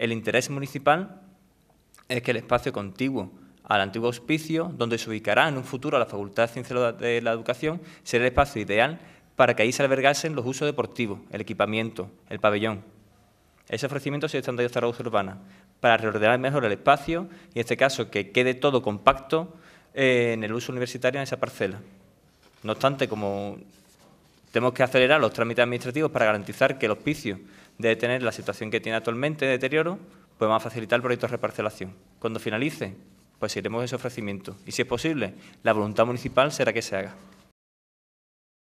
El interés municipal es que el espacio contiguo al antiguo hospicio, donde se ubicará en un futuro la Facultad de Ciencias de la Educación, será el espacio ideal para que ahí se albergasen los usos deportivos, el equipamiento, el pabellón. Ese ofrecimiento se dando a Zaragoza Urbana para reordenar mejor el espacio y, en este caso, que quede todo compacto eh, en el uso universitario en esa parcela. No obstante, como tenemos que acelerar los trámites administrativos para garantizar que el hospicio de tener la situación que tiene actualmente de deterioro, pues vamos a facilitar el proyecto de reparcelación. Cuando finalice, pues iremos a ese ofrecimiento. Y si es posible, la voluntad municipal será que se haga.